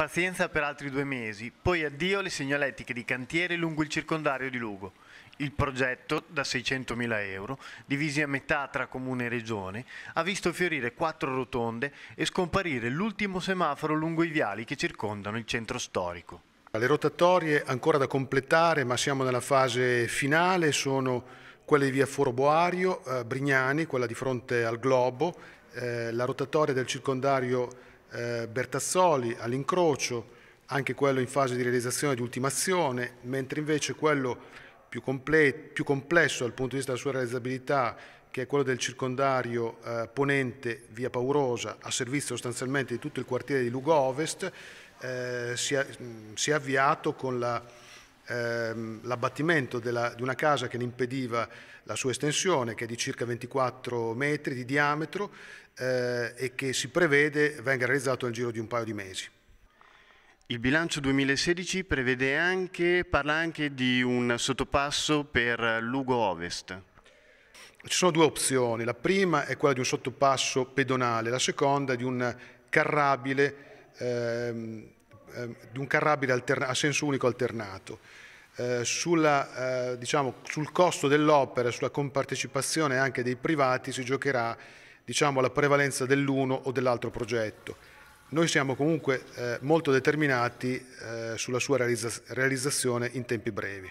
Pazienza per altri due mesi, poi addio alle segnaletiche di cantiere lungo il circondario di Lugo. Il progetto, da 600.000 euro, divisi a metà tra comune e regione, ha visto fiorire quattro rotonde e scomparire l'ultimo semaforo lungo i viali che circondano il centro storico. Le rotatorie ancora da completare, ma siamo nella fase finale, sono quelle di via Forboario, eh, Brignani, quella di fronte al Globo, eh, la rotatoria del circondario eh, Bertassoli all'incrocio, anche quello in fase di realizzazione di ultimazione, mentre invece quello più, comple più complesso dal punto di vista della sua realizzabilità, che è quello del circondario eh, ponente via Paurosa, a servizio sostanzialmente di tutto il quartiere di Lugo Ovest, eh, si, è, mh, si è avviato con la ehm, l'abbattimento di una casa che ne impediva la sua estensione, che è di circa 24 metri di diametro eh, e che si prevede venga realizzato nel giro di un paio di mesi. Il bilancio 2016 prevede anche, parla anche di un sottopasso per Lugo Ovest. Ci sono due opzioni, la prima è quella di un sottopasso pedonale, la seconda di un carrabile, ehm, ehm di un carrabile a senso unico alternato. Eh, sulla, eh, diciamo, sul costo dell'opera e sulla compartecipazione anche dei privati si giocherà diciamo, la prevalenza dell'uno o dell'altro progetto. Noi siamo comunque eh, molto determinati eh, sulla sua realizza realizzazione in tempi brevi.